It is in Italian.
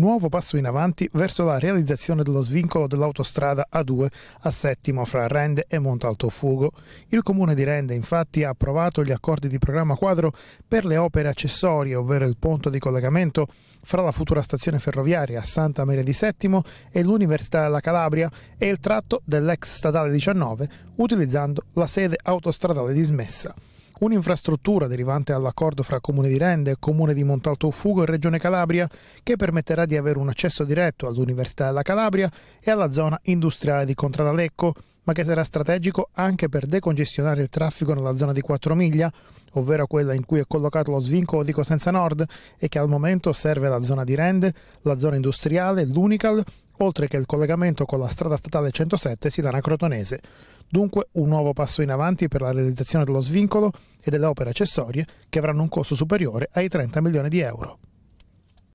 nuovo passo in avanti verso la realizzazione dello svincolo dell'autostrada A2 a Settimo fra Rende e Montalto Fugo. Il comune di Rende infatti ha approvato gli accordi di programma quadro per le opere accessorie, ovvero il ponte di collegamento fra la futura stazione ferroviaria Santa Maria di Settimo e l'Università della Calabria e il tratto dell'ex statale 19 utilizzando la sede autostradale dismessa un'infrastruttura derivante dall'accordo fra Comune di Rende, Comune di Montalto Fugo e Regione Calabria, che permetterà di avere un accesso diretto all'Università della Calabria e alla zona industriale di Contradalecco, ma che sarà strategico anche per decongestionare il traffico nella zona di Quattro miglia, ovvero quella in cui è collocato lo svincolo di Cosenza Nord e che al momento serve la zona di Rende, la zona industriale, l'Unical, oltre che il collegamento con la strada statale 107 Silana-Crotonese. Dunque un nuovo passo in avanti per la realizzazione dello svincolo e delle opere accessorie che avranno un costo superiore ai 30 milioni di euro.